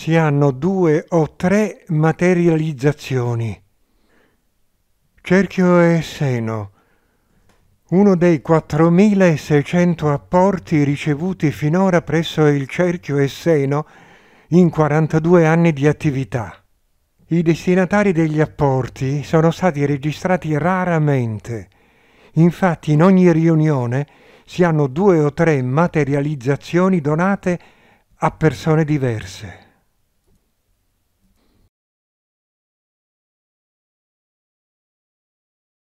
si hanno due o tre materializzazioni. Cerchio e seno. Uno dei 4.600 apporti ricevuti finora presso il Cerchio e Seno in 42 anni di attività. I destinatari degli apporti sono stati registrati raramente. Infatti in ogni riunione si hanno due o tre materializzazioni donate a persone diverse.